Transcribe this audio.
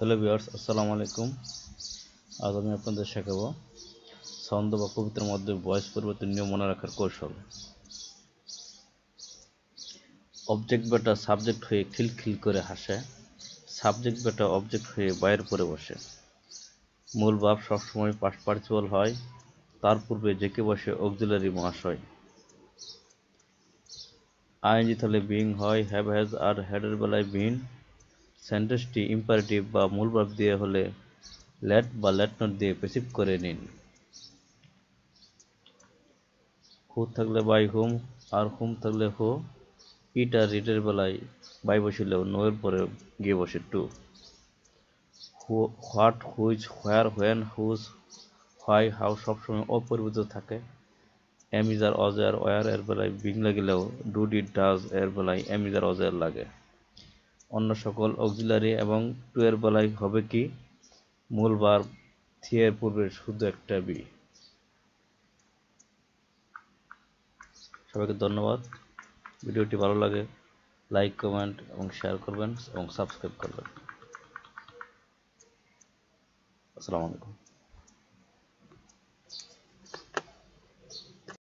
hello viewers আসসালামু আলাইকুম আজ আমি আপনাদের শেখাবো ছন্দ বা কবিতার মধ্যে বয়স পরিবর্তন নিয়ম মনে রাখার কৌশল অবজেক্ট বেটা সাবজেক্ট হয়ে খিলখিল করে হাসে সাবজেক্ট বেটা অবজেক্ট হয়ে বাইরে পরে বসে মূল ভাব সবসময় পার্ট পার্টিবল হয় তার পূর্বে জেকে বসে অক্সিলারি মহাশয় আইনজি তাহলে বিং হয় হ্যাভ হ্যাজ আর হেডের বেলায় বিন সেন্টেন্সটি ইম্পারেটিভ বা মূল ভাব দিয়ে হলে লেট বা লেট নট দিয়ে পেসিভ করে নিন হু থাকলে বাই হুম আর হুম থাকলে হো ইট আর ইটের বেলায় বাই নো এর পরে গিয়ে বসে to what which where when whose why how সবসময় অপরিবর্তিত থাকে এমিজার অজার ওয়ার এর বেলায় বিং লাগিলেও ডু ডিট ডাজ এর বেলায় এমিজার অজার লাগে অন্য সকল অক্সিলারি এবং টুয়ের বেলায় হবে কি মূল বার থি এর পূর্বে শুধু একটা বি সবাইকে ধন্যবাদ ভিডিওটি ভালো লাগে লাইক কমেন্ট এবং শেয়ার করবেন এবং সাবস্ক্রাইব করবেন আসসালামু আলাইকুম